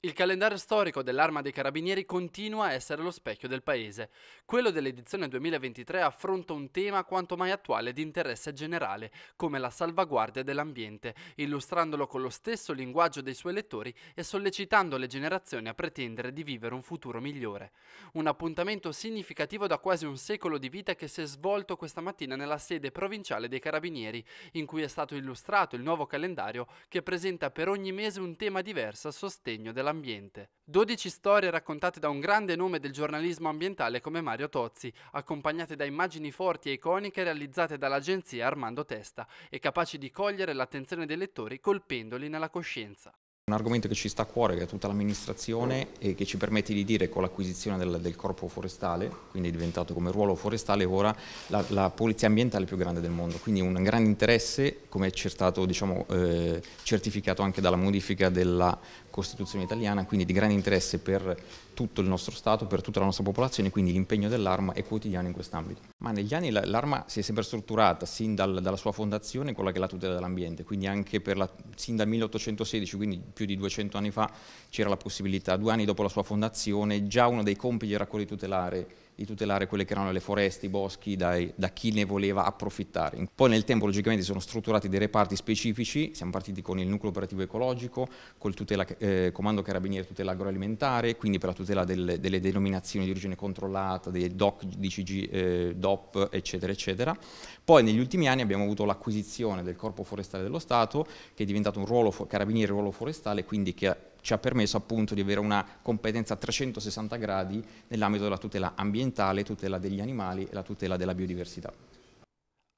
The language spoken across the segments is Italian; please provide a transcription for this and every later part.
Il calendario storico dell'Arma dei Carabinieri continua a essere lo specchio del paese. Quello dell'edizione 2023 affronta un tema quanto mai attuale di interesse generale, come la salvaguardia dell'ambiente, illustrandolo con lo stesso linguaggio dei suoi lettori e sollecitando le generazioni a pretendere di vivere un futuro migliore. Un appuntamento significativo da quasi un secolo di vita che si è svolto questa mattina nella sede provinciale dei Carabinieri, in cui è stato illustrato il nuovo calendario che presenta per ogni mese un tema diverso a sostegno della l'ambiente. 12 storie raccontate da un grande nome del giornalismo ambientale come Mario Tozzi, accompagnate da immagini forti e iconiche realizzate dall'agenzia Armando Testa e capaci di cogliere l'attenzione dei lettori colpendoli nella coscienza. Un argomento che ci sta a cuore, che è tutta l'amministrazione e che ci permette di dire con l'acquisizione del, del, corpo forestale, quindi è diventato come ruolo forestale ora la, la, polizia ambientale più grande del mondo, quindi un grande interesse come è stato diciamo, eh, certificato anche dalla modifica della Costituzione italiana, quindi di grande interesse per tutto il nostro Stato, per tutta la nostra popolazione, quindi l'impegno dell'arma è quotidiano in quest'ambito. Ma negli anni l'arma si è sempre strutturata, sin dal, dalla sua fondazione, quella che è la tutela dell'ambiente, quindi anche la, sin dal 1816, quindi più di 200 anni fa c'era la possibilità, due anni dopo la sua fondazione, già uno dei compiti era quello di tutelare, di tutelare quelle che erano le foreste, i boschi, dai, da chi ne voleva approfittare. Poi nel tempo logicamente sono strutturati dei reparti specifici, siamo partiti con il nucleo operativo ecologico, col tutela, eh, comando carabinieri tutela agroalimentare, quindi per la tutela del, delle denominazioni di origine controllata, dei DOC, DCG, eh, DOP, eccetera, eccetera. Poi negli ultimi anni abbiamo avuto l'acquisizione del Corpo Forestale dello Stato, che è diventato un ruolo carabinieri ruolo forestale, Forestale, quindi che ci ha permesso appunto di avere una competenza a 360 gradi nell'ambito della tutela ambientale, tutela degli animali e la tutela della biodiversità.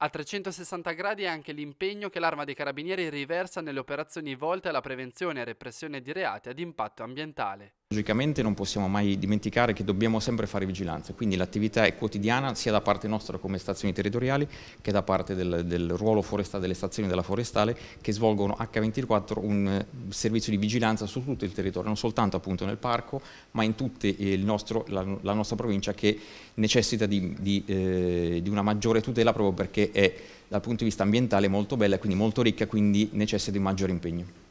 A 360 gradi è anche l'impegno che l'Arma dei Carabinieri riversa nelle operazioni volte alla prevenzione e repressione di reati ad impatto ambientale. Logicamente non possiamo mai dimenticare che dobbiamo sempre fare vigilanza, quindi l'attività è quotidiana sia da parte nostra come stazioni territoriali che da parte del, del ruolo forestale delle stazioni della forestale che svolgono H24 un eh, servizio di vigilanza su tutto il territorio, non soltanto appunto nel parco ma in tutta eh, la, la, nostra provincia che necessita di, di, eh, di una maggiore tutela proprio perché è dal punto di vista ambientale molto bella e quindi molto ricca, quindi necessita di un maggiore impegno.